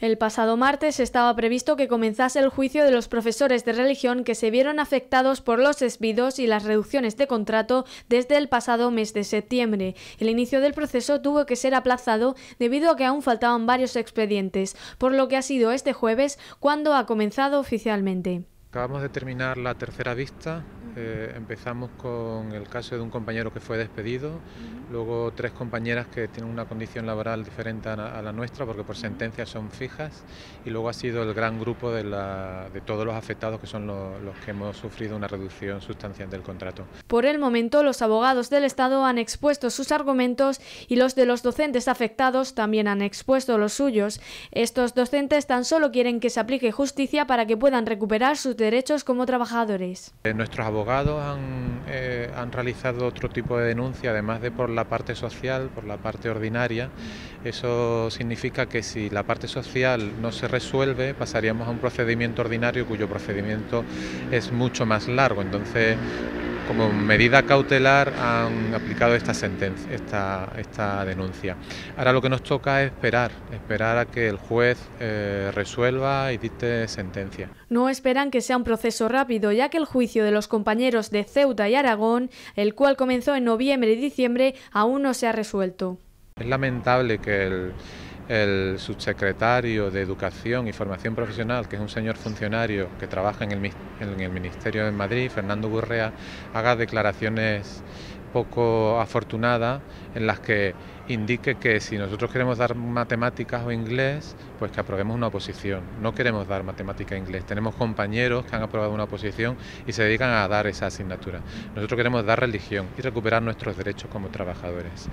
El pasado martes estaba previsto que comenzase el juicio de los profesores de religión que se vieron afectados por los despidos y las reducciones de contrato desde el pasado mes de septiembre. El inicio del proceso tuvo que ser aplazado debido a que aún faltaban varios expedientes, por lo que ha sido este jueves cuando ha comenzado oficialmente. Acabamos de terminar la tercera vista eh, empezamos con el caso de un compañero que fue despedido, luego tres compañeras que tienen una condición laboral diferente a, la nuestra porque por sentencia son fijas y luego ha sido el gran grupo de, la, de todos los afectados que son los, que hemos sufrido una reducción sustancial del contrato. Por el momento los abogados del Estado han expuesto sus argumentos y los de los docentes afectados también han expuesto los suyos. Estos docentes tan solo quieren que se aplique justicia para que puedan recuperar sus derechos como trabajadores. Eh, nuestros abogados han, eh, han, realizado otro tipo de denuncia, además de por la parte social, por la parte ordinaria. Eso significa que si la parte social no se resuelve, pasaríamos a un procedimiento ordinario cuyo procedimiento es mucho más largo. Entonces, como medida cautelar han aplicado esta sentencia, esta, denuncia. Ahora lo que nos toca es esperar, esperar a que el juez eh, resuelva y dicte sentencia. No esperan que sea un proceso rápido, ya que el juicio de los compañeros de Ceuta y Aragón, el cual comenzó en noviembre y diciembre, aún no se ha resuelto. Es lamentable que el el subsecretario de Educación y Formación Profesional, que es un señor funcionario que trabaja en el, en Ministerio de Madrid, Fernando Burrea, haga declaraciones poco afortunadas en las que indique que si nosotros queremos dar matemáticas o inglés, pues que aprobemos una oposición. No queremos dar matemática e inglés. Tenemos compañeros que han aprobado una oposición y se dedican a dar esa asignatura. Nosotros queremos dar religión y recuperar nuestros derechos como trabajadores.